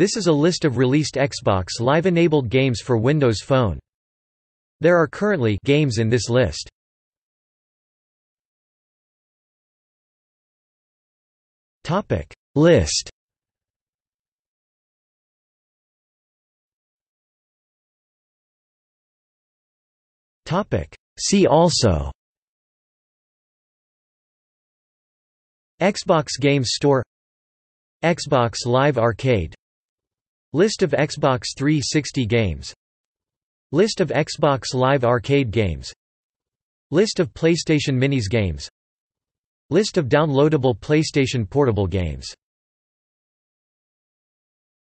This is a list of released Xbox Live-enabled games for Windows Phone. There are currently games in this list. Topic list. Topic See also Xbox Game Store Xbox Live Arcade List of Xbox 360 games List of Xbox Live Arcade games List of PlayStation Minis games List of downloadable PlayStation Portable games